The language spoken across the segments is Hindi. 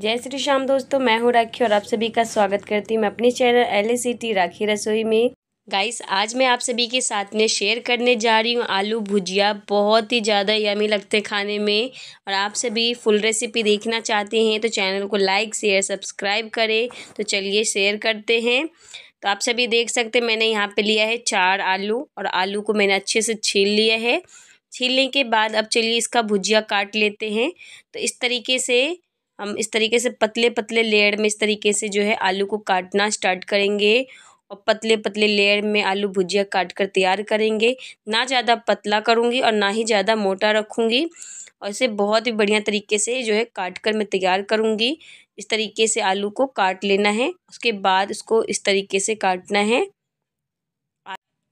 जय श्री श्याम दोस्तों मैं हूँ राखी और आप सभी का स्वागत करती हूँ मैं अपने चैनल एल राखी रसोई में गाइस आज मैं आप सभी के साथ में शेयर करने जा रही हूँ आलू भुजिया बहुत ही ज़्यादा यमी लगते हैं खाने में और आप सभी फुल रेसिपी देखना चाहते हैं तो चैनल को लाइक शेयर सब्सक्राइब करें तो चलिए शेयर करते हैं तो आप सभी देख सकते हैं मैंने यहाँ पे लिया है चार आलू और आलू को मैंने अच्छे से छील लिया है छीलने के बाद अब चलिए इसका भुजिया काट लेते हैं तो इस तरीके से हम इस तरीके से पतले पतले लेयर में इस तरीके से जो है आलू को काटना स्टार्ट करेंगे और पतले पतले लेयर में आलू भुजिया काट कर तैयार करेंगे ना ज़्यादा पतला करूँगी और ना ही ज़्यादा मोटा रखूँगी और इसे बहुत ही बढ़िया तरीके से जो है काट कर मैं तैयार करूँगी इस तरीके से आलू को काट लेना है उसके बाद इसको इस तरीके से काटना है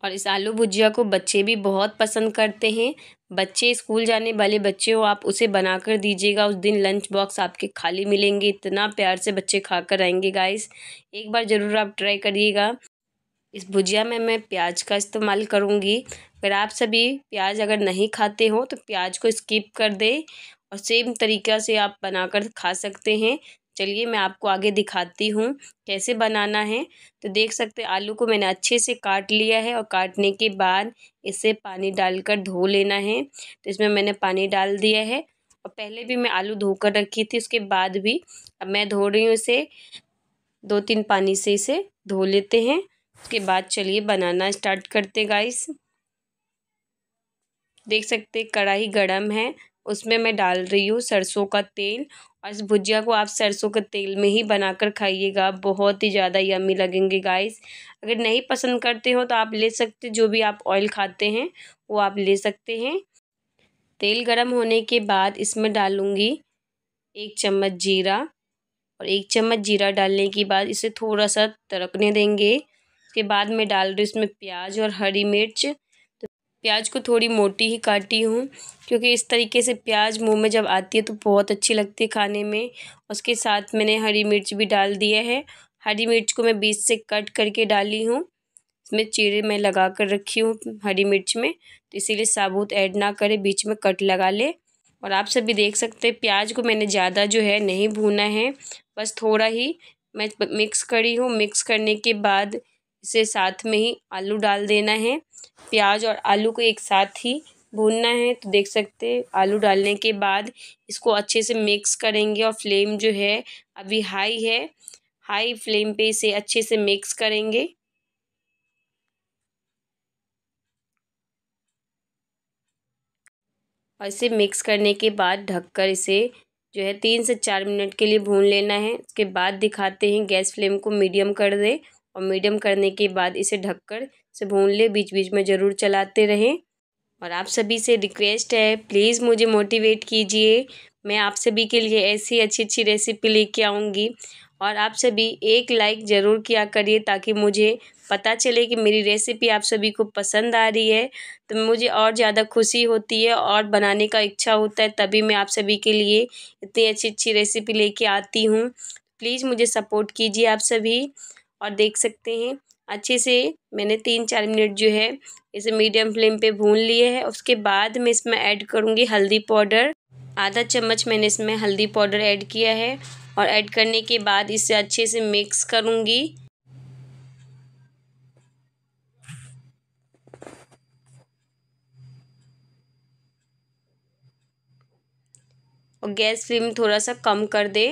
और इस आलू भुजिया को बच्चे भी बहुत पसंद करते हैं बच्चे स्कूल जाने वाले बच्चे हो आप उसे बना कर दीजिएगा उस दिन लंच बॉक्स आपके खाली मिलेंगे इतना प्यार से बच्चे खा कर आएंगे गाइस एक बार ज़रूर आप ट्राई करिएगा इस भुजिया में मैं प्याज का इस्तेमाल करूँगी अगर आप सभी प्याज अगर नहीं खाते हो तो प्याज को स्किप कर दें और सेम तरीक़ा से आप बनाकर खा सकते हैं चलिए मैं आपको आगे दिखाती हूँ कैसे बनाना है तो देख सकते आलू को मैंने अच्छे से काट लिया है और काटने के बाद इसे पानी डालकर धो लेना है तो इसमें मैंने पानी डाल दिया है और पहले भी मैं आलू धोकर रखी थी उसके बाद भी अब मैं धो रही हूँ इसे दो तीन पानी से इसे धो लेते हैं उसके बाद चलिए बनाना स्टार्ट करते गाइस देख सकते कढ़ाई गर्म है उसमें मैं डाल रही हूँ सरसों का तेल और इस भुजिया को आप सरसों के तेल में ही बनाकर खाइएगा बहुत ही ज़्यादा यम्मी लगेंगे गाइस अगर नहीं पसंद करते हो तो आप ले सकते जो भी आप ऑयल खाते हैं वो आप ले सकते हैं तेल गरम होने के बाद इसमें डालूँगी एक चम्मच जीरा और एक चम्मच जीरा डालने के बाद इसे थोड़ा सा तड़कने देंगे उसके बाद मैं डाल रही हूँ इसमें प्याज और हरी मिर्च प्याज को थोड़ी मोटी ही काटी हूँ क्योंकि इस तरीके से प्याज मुंह में जब आती है तो बहुत अच्छी लगती है खाने में उसके साथ मैंने हरी मिर्च भी डाल दिया है हरी मिर्च को मैं बीच से कट करके डाली हूँ इसमें चीरे मैं लगा कर रखी हूँ हरी मिर्च में तो इसीलिए साबुत ऐड ना करें बीच में कट लगा ले और आप सभी देख सकते हैं प्याज को मैंने ज़्यादा जो है नहीं भूना है बस थोड़ा ही मैं मिक्स करी हूँ मिक्स करने के बाद इसे साथ में ही आलू डाल देना है प्याज और आलू को एक साथ ही भूनना है तो देख सकते हैं आलू डालने के बाद इसको अच्छे से मिक्स करेंगे और फ्लेम जो है अभी हाई है हाई फ्लेम पे इसे अच्छे से मिक्स करेंगे और इसे मिक्स करने के बाद ढककर इसे जो है तीन से चार मिनट के लिए भून लेना है उसके बाद दिखाते हैं गैस फ्लेम को मीडियम कर दें और मीडियम करने के बाद इसे ढककर से भून लें बीच बीच में ज़रूर चलाते रहें और आप सभी से रिक्वेस्ट है प्लीज़ मुझे मोटिवेट कीजिए मैं आप सभी के लिए ऐसी अच्छी अच्छी रेसिपी लेके आऊँगी और आप सभी एक लाइक ज़रूर किया करिए ताकि मुझे पता चले कि मेरी रेसिपी आप सभी को पसंद आ रही है तो मुझे और ज़्यादा खुशी होती है और बनाने का इच्छा होता है तभी मैं आप सभी के लिए इतनी अच्छी अच्छी रेसिपी लेके आती हूँ प्लीज़ मुझे सपोर्ट कीजिए आप सभी और देख सकते हैं अच्छे से मैंने तीन चार मिनट जो है इसे मीडियम फ्लेम पे भून लिए है उसके बाद मैं इसमें ऐड करूँगी हल्दी पाउडर आधा चम्मच मैंने इसमें हल्दी पाउडर ऐड किया है और ऐड करने के बाद इसे अच्छे से मिक्स करूँगी और गैस फ्लेम थोड़ा सा कम कर दे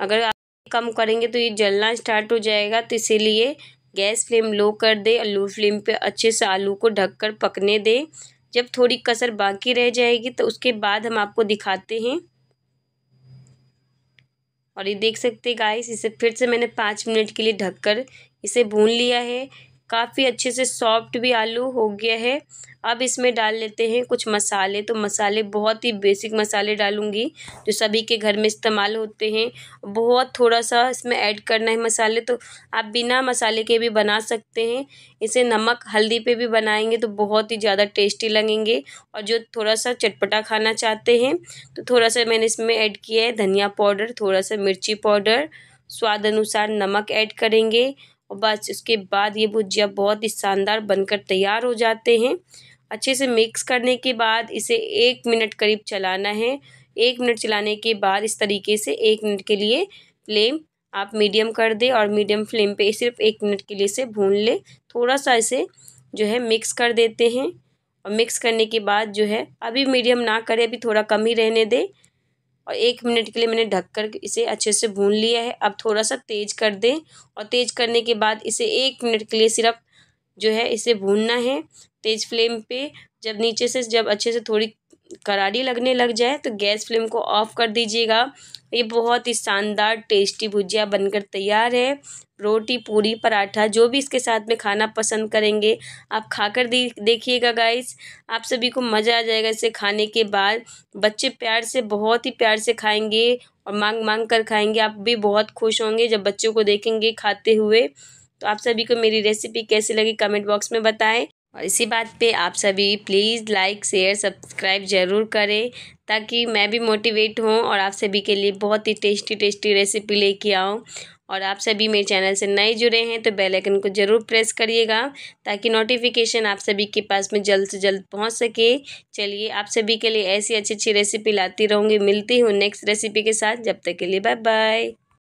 अगर कम करेंगे तो ये जलना स्टार्ट हो जाएगा तो इसीलिए गैस फ्लेम लो कर दे आलू फ्लेम पे अच्छे से आलू को ढककर पकने दें जब थोड़ी कसर बाकी रह जाएगी तो उसके बाद हम आपको दिखाते हैं और ये देख सकते गाइस इसे फिर से मैंने पाँच मिनट के लिए ढककर इसे भून लिया है काफ़ी अच्छे से सॉफ्ट भी आलू हो गया है अब इसमें डाल लेते हैं कुछ मसाले तो मसाले बहुत ही बेसिक मसाले डालूंगी जो सभी के घर में इस्तेमाल होते हैं बहुत थोड़ा सा इसमें ऐड करना है मसाले तो आप बिना मसाले के भी बना सकते हैं इसे नमक हल्दी पे भी बनाएंगे तो बहुत ही ज़्यादा टेस्टी लगेंगे और जो थोड़ा सा चटपटा खाना चाहते हैं तो थोड़ा सा मैंने इसमें ऐड किया है धनिया पाउडर थोड़ा सा मिर्ची पाउडर स्वाद अनुसार नमक ऐड करेंगे और बस उसके बाद ये भुजिया बहुत ही शानदार बनकर तैयार हो जाते हैं अच्छे से मिक्स करने के बाद इसे एक मिनट करीब चलाना है एक मिनट चलाने के बाद इस तरीके से एक मिनट के लिए फ्लेम आप मीडियम कर दें और मीडियम फ्लेम पे सिर्फ एक मिनट के लिए इसे भून लें थोड़ा सा इसे जो है मिक्स कर देते हैं और मिक्स करने के बाद जो है अभी मीडियम ना करें अभी थोड़ा कम ही रहने दें और एक मिनट के लिए मैंने ढककर इसे अच्छे से भून लिया है अब थोड़ा सा तेज़ कर दें और तेज़ करने के बाद इसे एक मिनट के लिए सिर्फ जो है इसे भूनना है तेज़ फ्लेम पे जब नीचे से जब अच्छे से थोड़ी करारी लगने लग जाए तो गैस फ्लेम को ऑफ़ कर दीजिएगा ये बहुत ही शानदार टेस्टी भुजिया बनकर तैयार है रोटी पूरी पराठा जो भी इसके साथ में खाना पसंद करेंगे आप खाकर देखिएगा गाइस आप सभी को मज़ा आ जाएगा इसे खाने के बाद बच्चे प्यार से बहुत ही प्यार से खाएंगे और मांग मांग कर खाएंगे आप भी बहुत खुश होंगे जब बच्चों को देखेंगे खाते हुए तो आप सभी को मेरी रेसिपी कैसी लगी कमेंट बॉक्स में बताएं और इसी बात पे आप सभी प्लीज़ लाइक शेयर सब्सक्राइब ज़रूर करें ताकि मैं भी मोटिवेट हूँ और आप सभी के लिए बहुत ही टेस्टी टेस्टी रेसिपी लेके आऊँ और आप सभी मेरे चैनल से नए जुड़े हैं तो बेल आइकन को ज़रूर प्रेस करिएगा ताकि नोटिफिकेशन आप सभी के पास में जल्द से जल्द पहुंच सके चलिए आप सभी के लिए ऐसी अच्छी अच्छी रेसिपी लाती रहूँगी मिलती हूँ नेक्स्ट रेसिपी के साथ जब तक के लिए बाय बाय